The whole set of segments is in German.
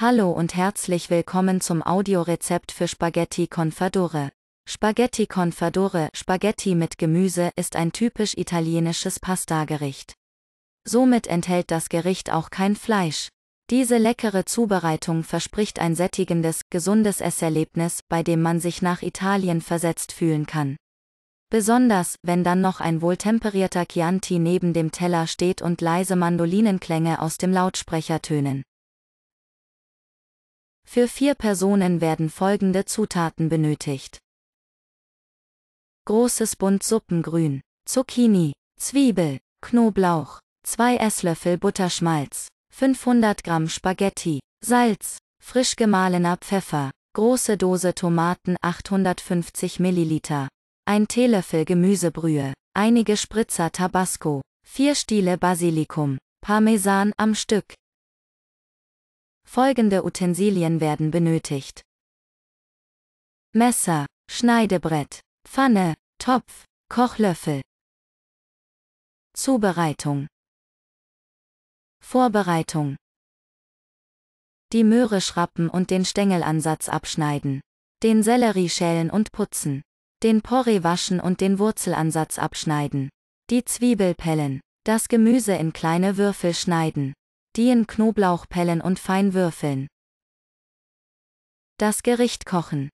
Hallo und herzlich willkommen zum Audiorezept für Spaghetti Confadore. Spaghetti Confadore, Spaghetti mit Gemüse, ist ein typisch italienisches Pastagericht. Somit enthält das Gericht auch kein Fleisch. Diese leckere Zubereitung verspricht ein sättigendes, gesundes Esserlebnis, bei dem man sich nach Italien versetzt fühlen kann. Besonders, wenn dann noch ein wohltemperierter Chianti neben dem Teller steht und leise Mandolinenklänge aus dem Lautsprecher tönen. Für vier Personen werden folgende Zutaten benötigt. Großes Bund Suppengrün, Zucchini, Zwiebel, Knoblauch, 2 Esslöffel Butterschmalz, 500 Gramm Spaghetti, Salz, frisch gemahlener Pfeffer, große Dose Tomaten 850 Milliliter, 1 Teelöffel Gemüsebrühe, einige Spritzer Tabasco, 4 Stiele Basilikum, Parmesan am Stück, Folgende Utensilien werden benötigt. Messer, Schneidebrett, Pfanne, Topf, Kochlöffel. Zubereitung. Vorbereitung. Die Möhre schrappen und den Stängelansatz abschneiden. Den Sellerie schälen und putzen. Den Porree waschen und den Wurzelansatz abschneiden. Die Zwiebel pellen. Das Gemüse in kleine Würfel schneiden die in Knoblauchpellen und fein würfeln. Das Gericht kochen.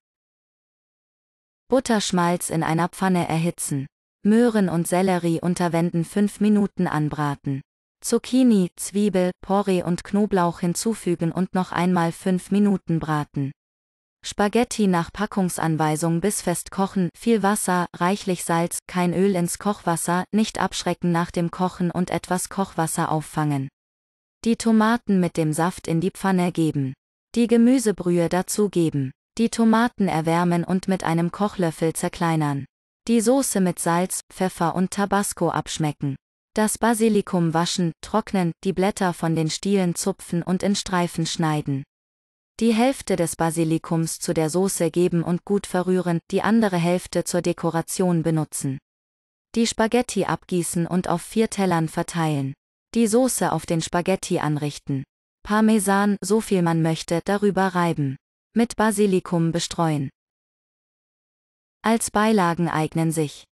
Butterschmalz in einer Pfanne erhitzen. Möhren und Sellerie unterwenden 5 Minuten anbraten. Zucchini, Zwiebel, Porree und Knoblauch hinzufügen und noch einmal 5 Minuten braten. Spaghetti nach Packungsanweisung bis fest kochen, viel Wasser, reichlich Salz, kein Öl ins Kochwasser, nicht abschrecken nach dem Kochen und etwas Kochwasser auffangen. Die Tomaten mit dem Saft in die Pfanne geben. Die Gemüsebrühe dazugeben. Die Tomaten erwärmen und mit einem Kochlöffel zerkleinern. Die Soße mit Salz, Pfeffer und Tabasco abschmecken. Das Basilikum waschen, trocknen, die Blätter von den Stielen zupfen und in Streifen schneiden. Die Hälfte des Basilikums zu der Soße geben und gut verrühren, die andere Hälfte zur Dekoration benutzen. Die Spaghetti abgießen und auf vier Tellern verteilen. Die Soße auf den Spaghetti anrichten. Parmesan, so viel man möchte, darüber reiben. Mit Basilikum bestreuen. Als Beilagen eignen sich.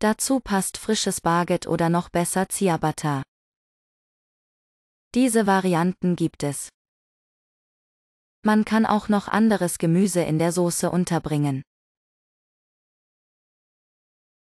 Dazu passt frisches Barget oder noch besser Ciabatta. Diese Varianten gibt es. Man kann auch noch anderes Gemüse in der Soße unterbringen.